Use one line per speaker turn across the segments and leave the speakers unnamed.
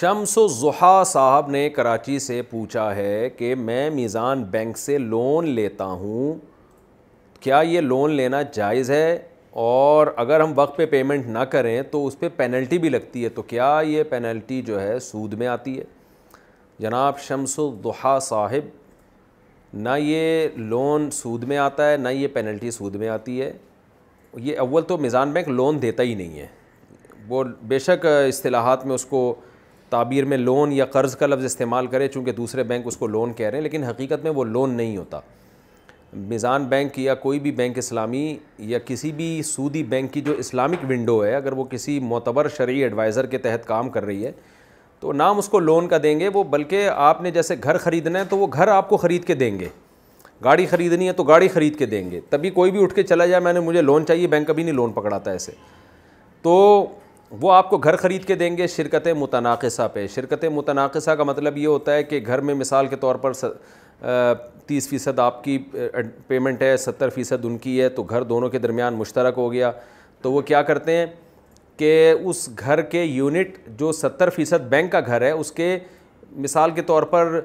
शम्स जुहा साहब ने कराची से पूछा है कि मैं मीज़ान बैंक से लोन लेता हूँ क्या ये लोन लेना जायज़ है और अगर हम वक्त पे पेमेंट ना करें तो उस पर पेनल्टी भी लगती है तो क्या ये पेनल्टी जो है सूद में आती है जनाब शम्सुद्दुहा साहब ना ये लोन सूद में आता है ना ये पेनल्टी सूद में आती है ये अव्वल तो मीज़ान बैंक लोन देता ही नहीं है वो बेशक असलाहत में उसको ताबीर में लोन या कर्ज़ का लफ्ज़ इस्तेमाल करें चूँकि दूसरे बैंक उसको लोन कह रहे हैं लेकिन हकीकत में वो लोन नहीं होता मिज़ान बैंक या कोई भी बैंक इस्लामी या किसी भी सूदी बैंक की जो इस्लामिक विंडो है अगर वो किसी मोतबर शर्य एडवाइज़र के तहत काम कर रही है तो नाम उसको लोन का देंगे वो बल्कि आपने जैसे घर ख़रीदना है तो वो घर आपको ख़रीद के देंगे गाड़ी ख़रीदनी है तो गाड़ी ख़रीद के देंगे तभी कोई भी उठ के चला जाए मैंने मुझे लोन चाहिए बैंक कभी नहीं लोन पकड़ाता ऐसे तो वो आपको घर ख़रीद के देंगे शिरकत मुतनाक़ा पे शिरकत मुतनाक़ा का मतलब ये होता है कि घर में मिसाल के तौर पर तीस फ़ीसद आपकी पेमेंट है सत्तर फ़ीसद उनकी है तो घर दोनों के दरमियान मुश्तरक हो गया तो वो क्या करते हैं कि उस घर के यूनिट जो सत्तर फ़ीसद बैंक का घर है उसके मिसाल के तौर पर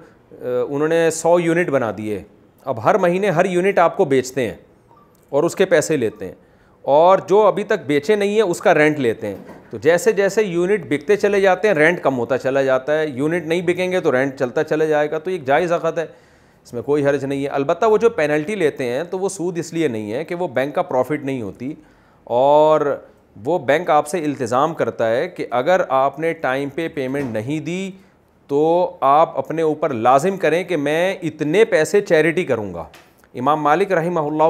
उन्होंने सौ यूनिट बना दिए अब हर महीने हर यूनिट आपको बेचते हैं और उसके पैसे लेते हैं और जो अभी तक बेचे नहीं है उसका रेंट लेते हैं तो जैसे जैसे यूनिट बिकते चले जाते हैं रेंट कम होता चला जाता है यूनिट नहीं बिकेंगे तो रेंट चलता चला जाएगा तो एक जायज़ अखत है इसमें कोई हर्ज नहीं है अलबत्त वो जो पेनल्टी लेते हैं तो वो सूद इसलिए नहीं है कि वो बैंक का प्रॉफिट नहीं होती और वो बैंक आपसे इल्तज़ाम करता है कि अगर आपने टाइम पे पेमेंट नहीं दी तो आप अपने ऊपर लाजिम करें कि मैं इतने पैसे चैरिटी करूँगा इमाम मालिक रही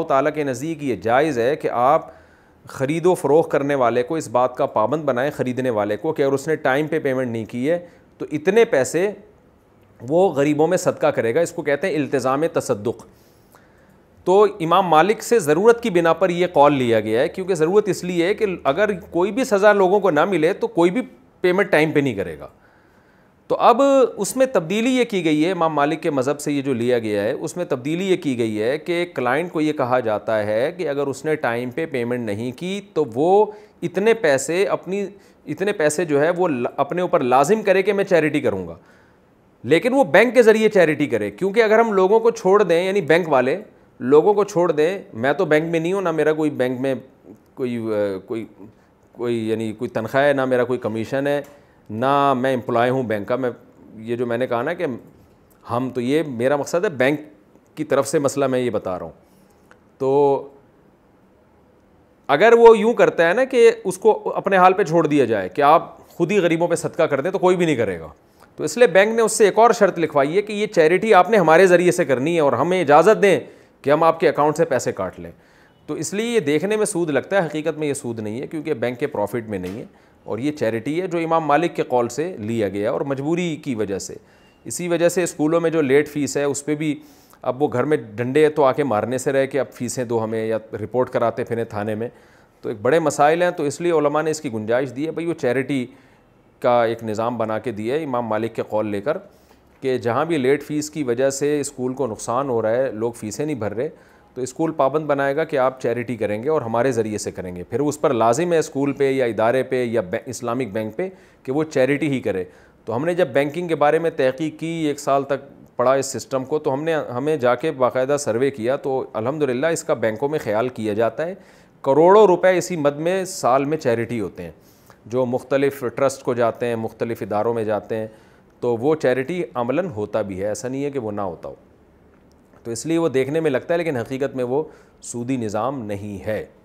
ताला के नज़दीक ये जायज़ है कि आप ख़रीदो फ़रोख करने वाले को इस बात का पाबंद बनाए ख़रीदने वाले को कि अगर उसने टाइम पे पेमेंट नहीं की है तो इतने पैसे वो गरीबों में सदका करेगा इसको कहते हैं इल्तज़ाम तसदुक़ तो इमाम मालिक से ज़रूरत की बिना पर यह कॉल लिया गया है क्योंकि ज़रूरत इसलिए है कि अगर कोई भी सज़ा लोगों को ना मिले तो कोई भी पेमेंट टाइम पर नहीं करेगा तो अब उसमें तब्दीली ये की गई है इमाम मालिक के मज़हब से ये जो लिया गया है उसमें तब्दीली ये की गई है कि क्लाइंट को ये कहा जाता है कि अगर उसने टाइम पे पेमेंट नहीं की तो वो इतने पैसे अपनी इतने पैसे जो है वो अपने ऊपर लाजिम करे कि मैं चैरिटी करूँगा लेकिन वो बैंक के ज़रिए चैरिटी करे क्योंकि अगर हम लोगों को छोड़ दें यानी बैंक वाले लोगों को छोड़ दें मैं तो बैंक में नहीं हूँ ना मेरा कोई बैंक में कोई कोई कोई यानी कोई तनख्वाह है ना मेरा कोई कमीशन है ना मैं एम्प्लॉय हूँ बैंक का मैं ये जो मैंने कहा ना कि हम तो ये मेरा मकसद है बैंक की तरफ से मसला मैं ये बता रहा हूँ तो अगर वो यूँ करता है ना कि उसको अपने हाल पर छोड़ दिया जाए कि आप खुद ही गरीबों पर सदका कर दें तो कोई भी नहीं करेगा तो इसलिए बैंक ने उससे एक और शर्त लिखवाई है कि ये चैरिटी आपने हमारे ज़रिए से करनी है और हमें इजाज़त दें कि हम आपके अकाउंट से पैसे काट लें तो इसलिए ये देखने में सूद लगता है हकीकत में ये सूद नहीं है क्योंकि बैंक के प्रॉफिट में नहीं है और ये चैरिटी है जो इमाम मालिक के कौल से लिया गया और मजबूरी की वजह से इसी वजह से स्कूलों में जो लेट फीस है उस पर भी अब वो घर में डंडे तो आके मारने से रहे कि अब फीसें दो हमें या रिपोर्ट कराते फिरें थाने में तो एक बड़े मसाइल हैं तो इसलिए ने इसकी गुंजाइश दी है भाई वो चैरिटी का एक निज़ाम बना के दिया है इमाम मालिक के कॉल लेकर कि जहाँ भी लेट फ़ीस की वजह से स्कूल को नुकसान हो रहा है लोग फ़ीसें नहीं भर रहे तो स्कूल पाबंद बनाएगा कि आप चैरिटी करेंगे और हमारे ज़रिए से करेंगे फिर उस पर लाजिम है स्कूल पे या इदारे पे या इस्लामिक बैंक पे कि वो चैरिटी ही करे तो हमने जब बैंकिंग के बारे में तहकीक की एक साल तक पढ़ा इस सिस्टम को तो हमने हमें जाके बाकायदा सर्वे किया तो अलहमदिल्ला इसका बैंकों में ख्याल किया जाता है करोड़ों रुपए इसी मद में साल में चैरिटी होते हैं जो मुख्तलिफ ट्रस्ट को जाते हैं मुख्तलिफ इदारों में जाते हैं तो वो चैरिटी अमला होता भी है ऐसा नहीं है कि वो ना होता हो तो इसलिए वो देखने में लगता है लेकिन हकीकत में वो सूदी निज़ाम नहीं है